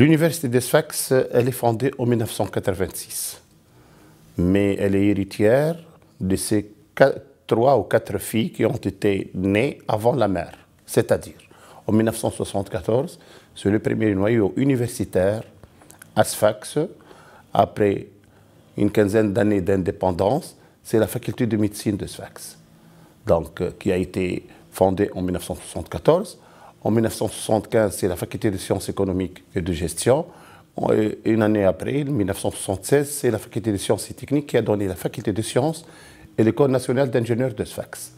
L'université Sfax, elle est fondée en 1986, mais elle est héritière de ces trois ou quatre filles qui ont été nées avant la mère, c'est-à-dire en 1974, c'est le premier noyau universitaire à Sfax, après une quinzaine d'années d'indépendance, c'est la faculté de médecine de Sfax, donc, euh, qui a été fondée en 1974 en 1975, c'est la faculté de sciences économiques et de gestion. Une année après, en 1976, c'est la faculté de sciences et techniques qui a donné la faculté de sciences et l'école nationale d'ingénieurs de Sfax.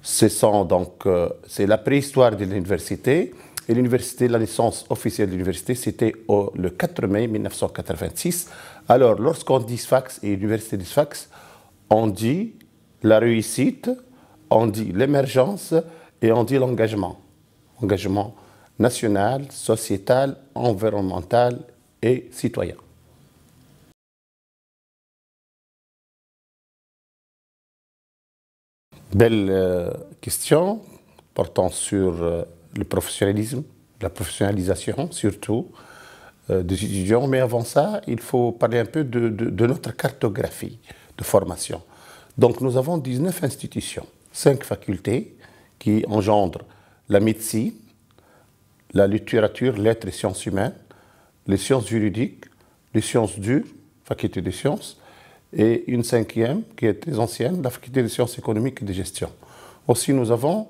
C'est euh, c'est la préhistoire de l'université. Et l'université, la licence officielle de l'université, c'était le 4 mai 1986. Alors, lorsqu'on dit Sfax et l'université de Sfax, on dit la réussite, on dit l'émergence et on dit l'engagement engagement national, sociétal, environnemental et citoyen. Belle euh, question portant sur euh, le professionnalisme, la professionnalisation surtout euh, des étudiants. Mais avant ça, il faut parler un peu de, de, notre cartographie de formation. Donc nous avons 19 institutions, 5 facultés qui engendrent la médecine, la littérature, lettres et sciences humaines, les sciences juridiques, les sciences dures, faculté des sciences, et une cinquième, qui est très ancienne, la faculté des sciences économiques et de gestion. Aussi, nous avons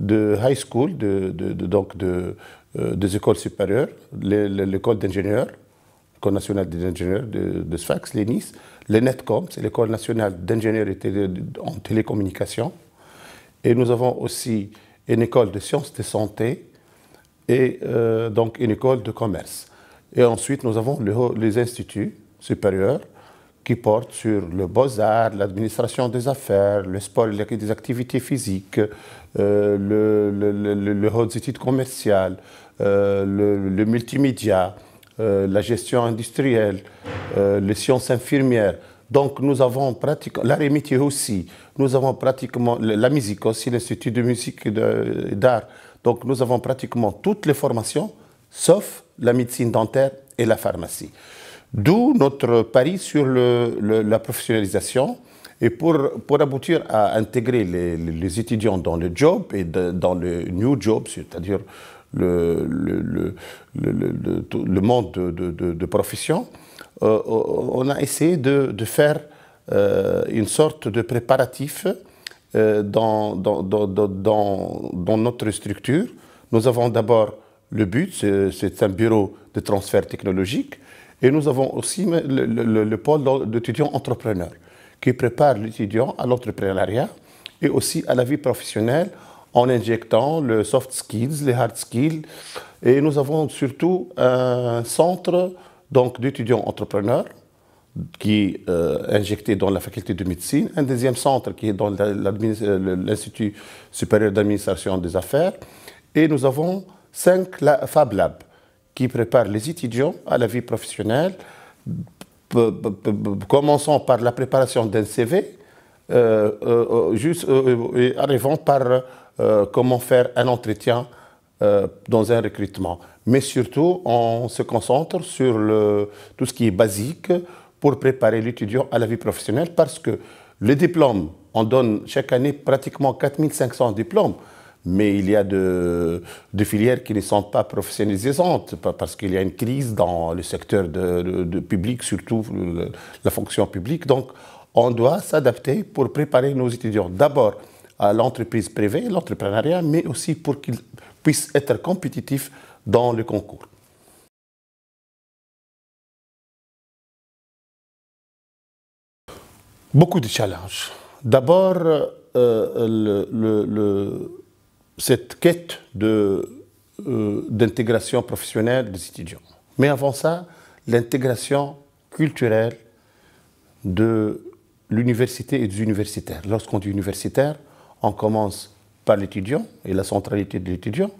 de high school, de, donc euh, des écoles supérieures, l'école d'ingénieurs, l'École nationale des ingénieurs de, Sfax, l'ENIS, les NETCOM, c'est l'École nationale d'ingénieurs en télécommunications. Et nous avons aussi une école de sciences de santé et euh, donc une école de commerce. Et ensuite, nous avons les instituts supérieurs qui portent sur le beaux-arts, l'administration des affaires, le sport, et des activités physiques, euh, le, le, le, études commerciales, euh, le, multimédia, euh, la gestion industrielle, les sciences infirmières. Donc nous avons pratiquement, l'art et métier aussi, nous avons pratiquement, la musique aussi, l'Institut de musique et d'art. Donc nous avons pratiquement toutes les formations, sauf la médecine dentaire et la pharmacie. D'où notre pari sur la professionnalisation. Et pour, pour aboutir à intégrer les, étudiants dans le job et dans le new job, c'est-à-dire le, le, monde de, de profession, euh, on a essayé de, faire euh, une sorte de préparatif euh, dans, dans, notre structure. Nous avons d'abord le but, c'est un bureau de transfert technologique, et nous avons aussi le, pôle d'étudiants entrepreneurs qui prépare l'étudiant à l'entrepreneuriat et aussi à la vie professionnelle en injectant le soft skills, les hard skills. Et nous avons surtout un centre donc d'étudiants entrepreneurs qui euh, injecté dans la faculté de médecine, un deuxième centre qui est dans euh, l'Institut supérieur d'administration des affaires, et nous avons cinq la Fab Labs qui préparent les étudiants à la vie professionnelle, commençant par la préparation d'un CV, euh, euh, juste, euh, arrivant par comment faire un entretien euh, dans un recrutement. Mais surtout, on se concentre sur le, tout ce qui est basique pour préparer l'étudiant à la vie professionnelle parce que les diplômes, on donne chaque année pratiquement 4500 diplômes, mais il y a de, filières qui ne sont pas professionnalisantes parce qu'il y a une crise dans le secteur de public, surtout la fonction publique. Donc, on doit s'adapter pour préparer nos étudiants d'abord à l'entreprise privée, l'entrepreneuriat, mais aussi pour qu'ils puissent être compétitifs dans le concours. Beaucoup de challenges. D'abord, euh, cette quête euh, d'intégration professionnelle des étudiants. Mais avant ça, l'intégration culturelle de l'université et des universitaires. Lorsqu'on dit universitaire, on commence par l'étudiant et la centralité de l'étudiant,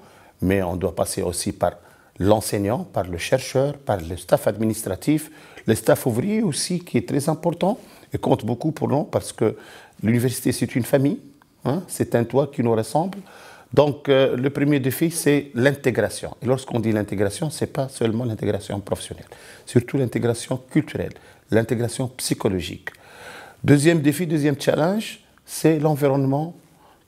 mais on doit passer aussi par l'enseignant, par le chercheur, par le staff administratif, le staff ouvrier aussi, qui est très important et compte beaucoup pour nous, parce que l'université, c'est une famille, hein, c'est un toit qui nous ressemble. Donc, euh, le premier défi, c'est l'intégration. Et lorsqu'on dit l'intégration, c'est pas seulement l'intégration professionnelle, surtout l'intégration culturelle, l'intégration psychologique. Deuxième défi, deuxième challenge, c'est l'environnement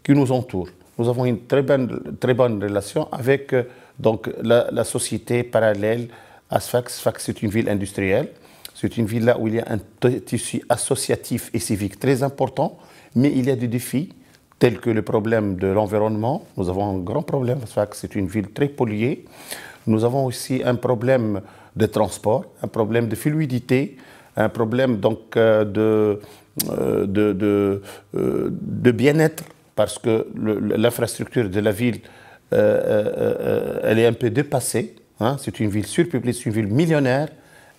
qui nous entourent. Nous avons une très bonne, très bonne relation avec euh, donc, la, société parallèle à Sfax. Sfax, c'est une ville industrielle. C'est une ville là où il y a un tissu associatif et civique très important, mais il y a des défis tels que le problème de l'environnement. Nous avons un grand problème, Sfax, à c'est une ville très polluée. Nous avons aussi un problème de transport, un problème de fluidité, un problème donc euh, euh, de, de, de, de bien-être parce que l'infrastructure de la ville, euh, euh, euh, elle est un peu dépassée. Hein. C'est une ville surpeuplée, c'est une ville millionnaire,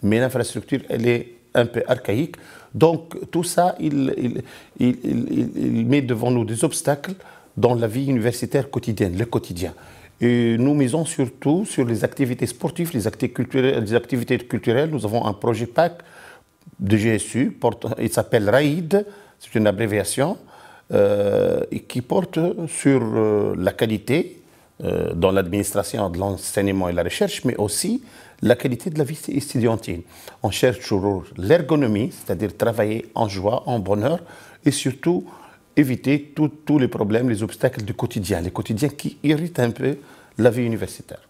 mais l'infrastructure, elle est un peu archaïque. Donc tout ça, il, met devant nous des obstacles dans la vie universitaire quotidienne, le quotidien. Et nous misons surtout sur les activités sportives, Les activités culturelles. Nous avons un projet PAC de GSU, il s'appelle RAID, c'est une abréviation. Euh, et qui porte sur euh, la qualité euh, dans l'administration de l'enseignement et la recherche, mais aussi la qualité de la vie étudiantine. On cherche toujours l'ergonomie, c'est-à-dire travailler en joie, en bonheur, et surtout éviter tous les problèmes, les obstacles du quotidien, les quotidiens qui irritent un peu la vie universitaire.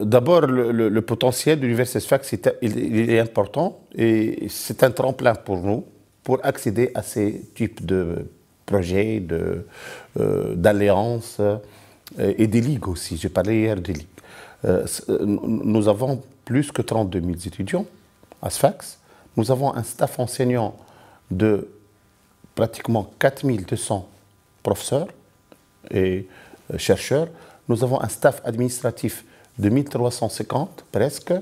D'abord, le, potentiel de l'Université Sfax est, important et c'est un tremplin pour nous pour accéder à ces types de projets, euh, d'alliances euh, et des ligues aussi. J'ai parlé hier des ligues. Euh, nous avons plus que 32 000 étudiants à SFAX. Nous avons un staff enseignant de pratiquement 4200 professeurs et chercheurs. Nous avons un staff administratif de 1350 presque,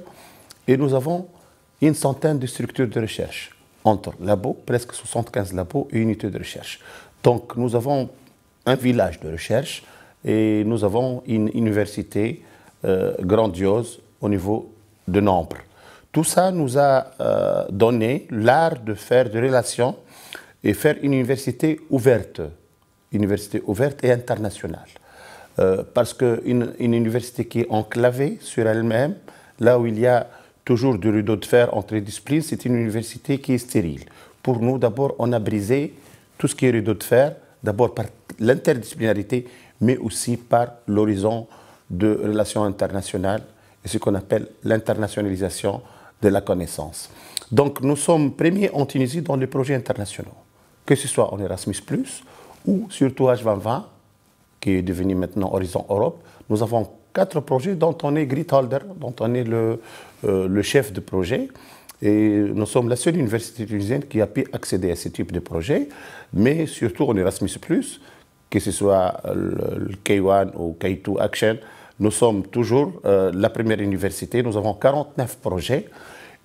et nous avons une centaine de structures de recherche entre labos, presque 75 labos et unités de recherche. Donc nous avons un village de recherche et nous avons une université euh, grandiose au niveau de nombre. Tout ça nous a euh, donné l'art de faire des relations et faire une université ouverte, université ouverte et internationale. Euh, parce qu'une université qui est enclavée sur elle-même, là où il y a toujours du rideau de fer entre les disciplines, c'est une université qui est stérile. Pour nous, d'abord, on a brisé tout ce qui est rideau de fer, d'abord par l'interdisciplinarité, mais aussi par l'horizon de relations internationales et ce qu'on appelle l'internationalisation de la connaissance. Donc nous sommes premiers en Tunisie dans les projets internationaux, que ce soit en Erasmus, ou surtout H2020, qui est devenu maintenant Horizon Europe, nous avons quatre projets dont on est grid dont on est le, euh, le chef de projet. Et nous sommes la seule université tunisienne qui a pu accéder à ce type de projet, mais surtout en Erasmus, que ce soit le K1 ou K2 Action, nous sommes toujours euh, la première université. Nous avons 49 projets.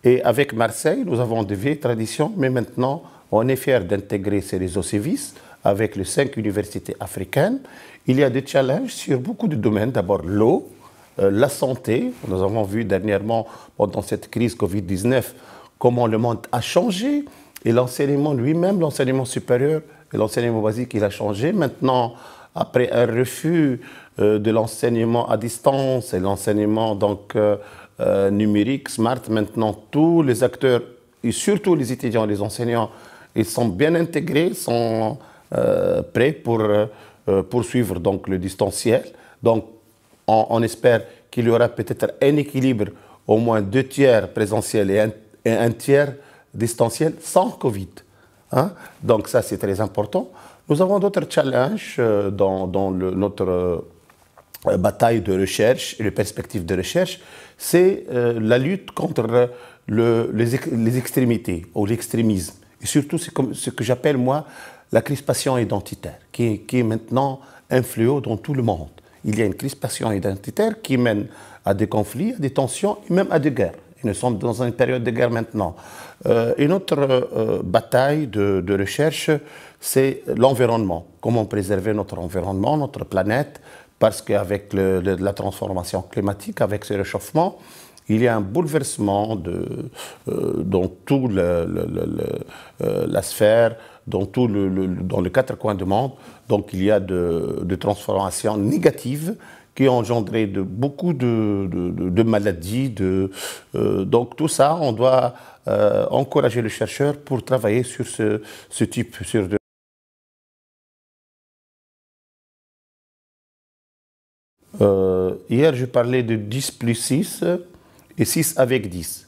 Et avec Marseille, nous avons des vieilles traditions, mais maintenant, on est fier d'intégrer ces réseaux services avec les cinq universités africaines. Il y a des challenges sur beaucoup de domaines. D'abord, l'eau, euh, la santé. Nous avons vu dernièrement, pendant cette crise Covid-19, comment le monde a changé. Et l'enseignement lui-même, l'enseignement supérieur et l'enseignement basique, il a changé. Maintenant, après un refus euh, de l'enseignement à distance et l'enseignement donc euh, numérique, smart, maintenant tous les acteurs et surtout les étudiants et les enseignants, ils sont bien intégrés, sont euh, prêt pour euh, euh, poursuivre donc, le distanciel. Donc, on, espère qu'il y aura peut-être un équilibre, au moins deux tiers présentiel et un, tiers distanciel sans Covid. Hein. Donc ça, c'est très important. Nous avons d'autres challenges dans, notre bataille de recherche et les perspectives de recherche. C'est la lutte contre les, les, extrémités ou l'extrémisme. Et surtout, c'est ce que j'appelle, moi, la crispation identitaire, qui, est maintenant un fléau dans tout le monde. Il y a une crispation identitaire qui mène à des conflits, à des tensions et même à des guerres. nous sommes dans une période de guerre maintenant. Euh, une autre euh, bataille de, recherche, c'est l'environnement. Comment préserver notre environnement, notre planète, parce qu'avec la transformation climatique, avec ce réchauffement, il y a un bouleversement de, euh, dans toute la sphère dans, tout les quatre coins du monde. Donc il y a de, transformations négatives qui ont engendré de, beaucoup de, maladies. Euh, donc tout ça, on doit euh, encourager les chercheurs pour travailler sur ce, type. Sur de... Euh, hier, je parlais de 10 plus 6 et 6 avec 10.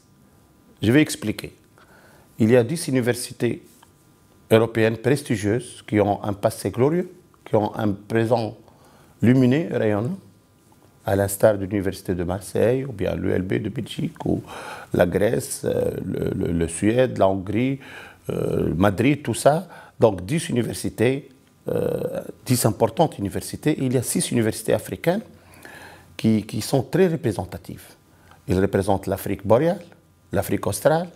Je vais expliquer. Il y a 10 universités européennes prestigieuses qui ont un passé glorieux, qui ont un présent lumineux rayonnant, à l'instar de l'Université de Marseille, ou bien l'ULB de Belgique, ou la Grèce, euh, le, Suède, la Hongrie, euh, Madrid, tout ça. Donc 10 universités, euh, 10 importantes universités. Il y a 6 universités africaines qui, qui sont très représentatives. Ils représentent l'Afrique boréale, l'Afrique australe,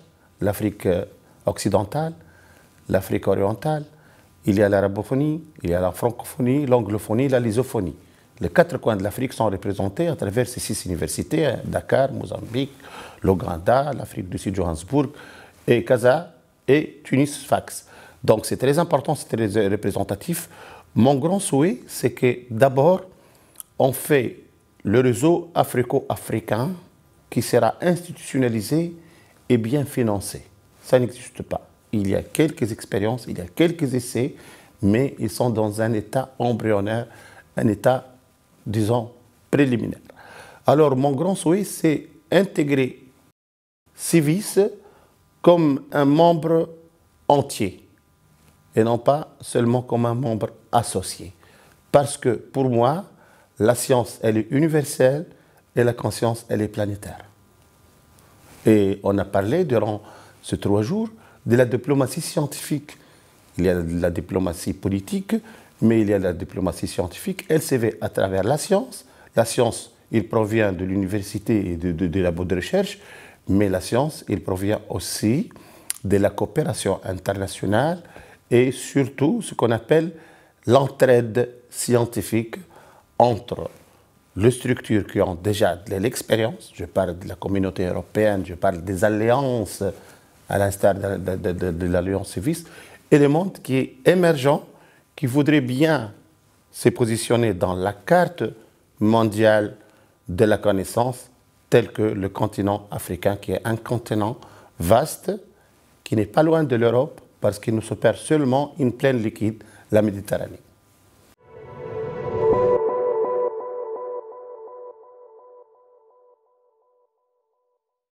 l'Afrique euh, occidentale, l'Afrique orientale, il y a l'arabophonie, il y a la francophonie, l'anglophonie, la lisophonie. Les quatre coins de l'Afrique sont représentés à travers ces six universités, hein, Dakar, Mozambique, l'Oganda, l'Afrique du Sud, Johannesburg, et Casa et Tunis-Fax. Donc c'est très important, c'est très représentatif. Mon grand souhait, c'est que d'abord, on fait le réseau africo-africain qui sera institutionnalisé et bien financé. Ça n'existe pas il y a quelques expériences, il y a quelques essais, mais ils sont dans un état embryonnaire, un état, disons, préliminaire. Alors, mon grand souhait, c'est intégrer Civis comme un membre entier et non pas seulement comme un membre associé. Parce que pour moi, la science, elle est universelle et la conscience, elle est planétaire. Et on a parlé durant ces trois jours de la diplomatie scientifique. Il y a de la diplomatie politique, mais il y a de la diplomatie scientifique. Elle se fait à travers la science. La science, il provient de l'université et de, de, labos de recherche, mais la science, il provient aussi de la coopération internationale et surtout ce qu'on appelle l'entraide scientifique entre les structures qui ont déjà de l'expérience, je parle de la communauté européenne, je parle des alliances à l'instar de, l'alliance de, et l'Alliance monde qui est émergent, qui voudrait bien se positionner dans la carte mondiale de la connaissance, tel que le continent africain, qui est un continent vaste, qui n'est pas loin de l'Europe, parce qu'il nous opère seulement une plaine liquide, la Méditerranée.